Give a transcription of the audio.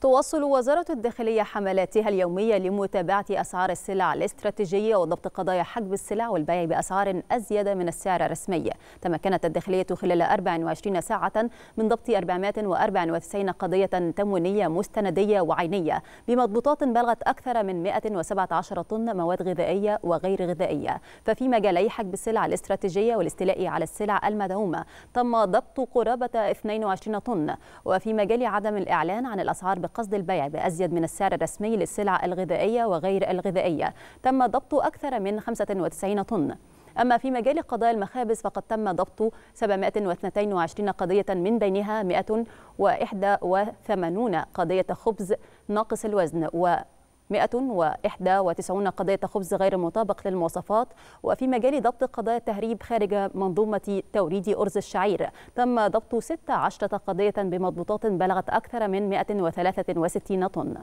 تواصل وزارة الداخلية حملاتها اليومية لمتابعة أسعار السلع الاستراتيجية وضبط قضايا حجب السلع والبيع بأسعار أزيد من السعر الرسمي تمكنت الداخلية خلال 24 ساعة من ضبط 494 قضية تموينية مستندية وعينية بمضبوطات بلغت أكثر من 117 طن مواد غذائية وغير غذائية ففي مجالي حجب السلع الاستراتيجية والاستيلاء على السلع المدعومة تم ضبط قرابة 22 طن وفي مجال عدم الإعلان عن الأسعار بقصد البيع بأزيد من السعر الرسمي للسلع الغذائية وغير الغذائية تم ضبط أكثر من 95 طن أما في مجال قضايا المخابز فقد تم ضبط 722 قضية من بينها 181 قضية خبز ناقص الوزن و 191 قضية خبز غير مطابق للمواصفات وفي مجال ضبط قضايا التهريب خارج منظومة توريد أرز الشعير تم ضبط 16 قضية بمضبوطات بلغت أكثر من 163 طن